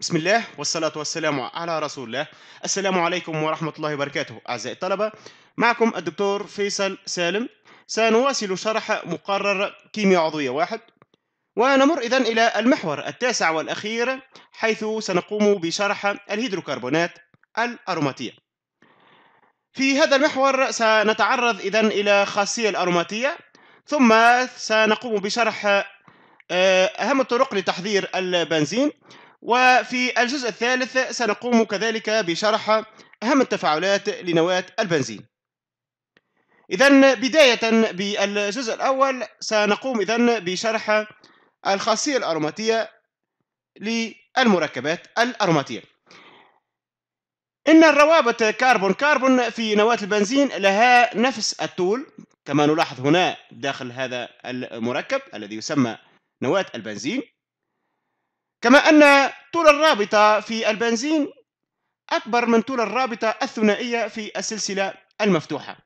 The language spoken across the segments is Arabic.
بسم الله والصلاة والسلام على رسول الله السلام عليكم ورحمة الله وبركاته أعزائي الطلبة معكم الدكتور فيصل سالم سنواصل شرح مقرر كيمياء عضوية واحد ونمر إذن إلى المحور التاسع والأخير حيث سنقوم بشرح الهيدروكربونات الأروماتية في هذا المحور سنتعرض إذن إلى خاصية الأروماتية ثم سنقوم بشرح آه، أهم الطرق لتحضير البنزين وفي الجزء الثالث سنقوم كذلك بشرح أهم التفاعلات لنواة البنزين إذا بداية بالجزء الأول سنقوم إذا بشرح الخاصية الأروماتية للمركبات الأروماتية إن الروابط كربون كربون في نواة البنزين لها نفس الطول كما نلاحظ هنا داخل هذا المركب الذي يسمى نواة البنزين كما أن طول الرابطة في البنزين أكبر من طول الرابطة الثنائية في السلسلة المفتوحة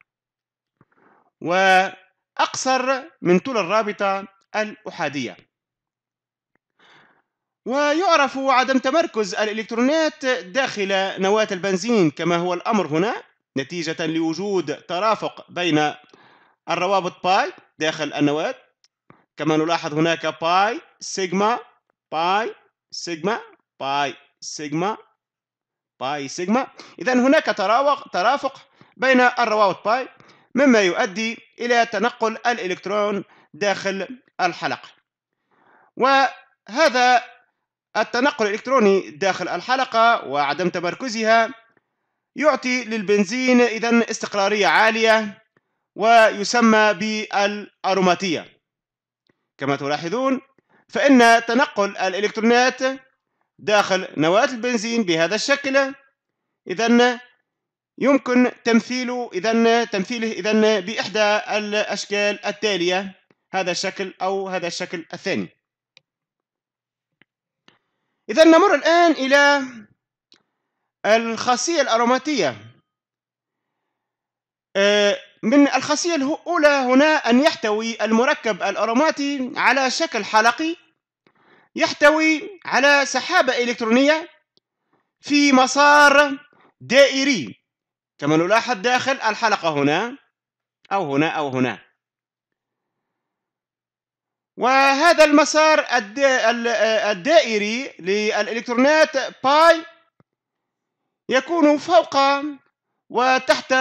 وأقصر من طول الرابطة الأحادية ويعرف عدم تمركز الإلكترونات داخل نواة البنزين كما هو الأمر هنا نتيجة لوجود ترافق بين الروابط باي داخل النواة كما نلاحظ هناك باي سيجما باي سيجما باي سيجما باي سيجما إذا هناك تراوغ ترافق بين الروابط باي مما يؤدي إلى تنقل الإلكترون داخل الحلقة وهذا التنقل الإلكتروني داخل الحلقة وعدم تمركزها يعطي للبنزين إذا استقرارية عالية ويسمى بالأروماتية كما تلاحظون فإن تنقل الإلكترونات داخل نواة البنزين بهذا الشكل إذا يمكن تمثيله إذا تمثيله إذا بإحدى الأشكال التالية هذا الشكل أو هذا الشكل الثاني إذا نمر الآن إلى الخاصية الأروماتية آه، من الخاصية الأولى هنا أن يحتوي المركب الأروماتي على شكل حلقي يحتوي على سحابة إلكترونية في مسار دائري كما نلاحظ داخل الحلقة هنا أو هنا أو هنا وهذا المسار الدائري للإلكترونات باي يكون فوق وتحت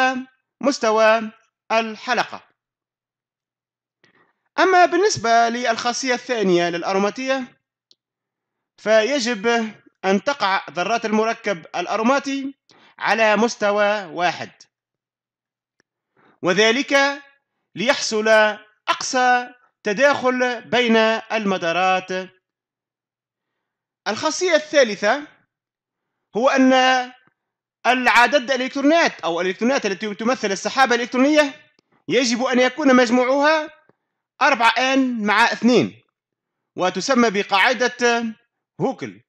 مستوى الحلقة أما بالنسبة للخاصية الثانية للأروماتية فيجب أن تقع ذرات المركب الأروماتي على مستوى واحد وذلك ليحصل أقصى تداخل بين المدارات الخاصية الثالثة هو أن العدد الإلكترونات أو الإلكترونات التي تمثل السحابة الإلكترونية يجب أن يكون مجموعها 4 n مع 2 وتسمى بقاعدة هوكل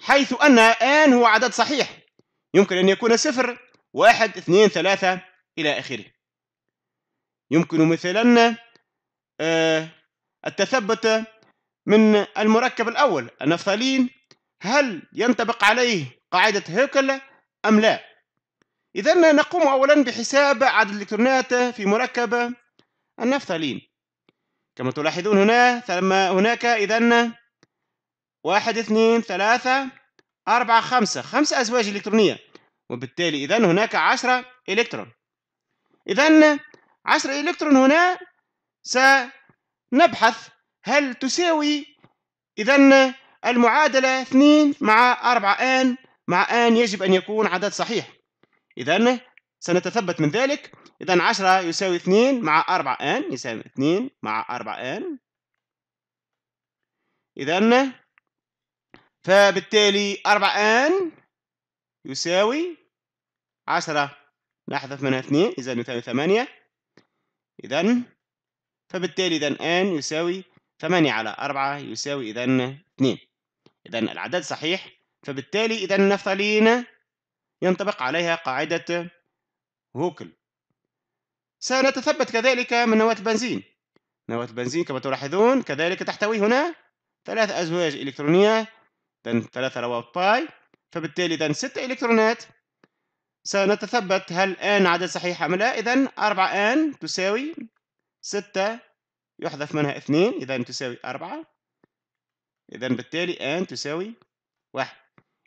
حيث أن n هو عدد صحيح يمكن أن يكون صفر واحد اثنين ثلاثة إلى آخره يمكن مثلا آه، التثبت من المركب الأول النفطالين هل ينطبق عليه قاعدة هيكل أم لا إذا نقوم أولا بحساب عدد الإلكترونات في مركب النفثالين كما تلاحظون هنا ثم هناك إذا واحد اثنين ثلاثة أربعة خمسة خمسة أزواج إلكترونية وبالتالي إذا هناك عشرة إلكترون إذا عشرة إلكترون هنا سنبحث هل تساوي إذا المعادلة اثنين مع أربعة آن مع أن يجب أن يكون عدد صحيح إذا سنتثبت من ذلك إذا 10 يساوي 2 مع 4 ان يساوي 2 مع 4 ان إذا فبالتالي 4 ان يساوي 10 نحذف منها 2 إذا يساوي 8 إذا فبالتالي إذا ان يساوي 8 على 4 يساوي إذا 2 إذا العدد صحيح فبالتالي إذا النفطالين ينطبق عليها قاعدة هوكل سنتثبت كذلك من نواة البنزين نواة البنزين كما تلاحظون كذلك تحتوي هنا ثلاث أزواج إلكترونية إذن ثلاثة روابط باي فبالتالي إذا ست إلكترونات سنتثبت هل آن عدد صحيح أم لا إذا أربعة آن تساوي ستة يحذف منها اثنين إذا تساوي أربعة إذا بالتالي آن تساوي واحد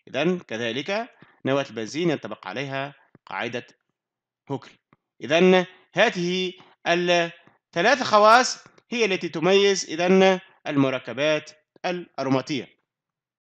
إذا كذلك نواة البنزين ينطبق عليها قاعدة هوكل إذا هذه الثلاث خواص هي التي تميز إذا المركبات الأروماتية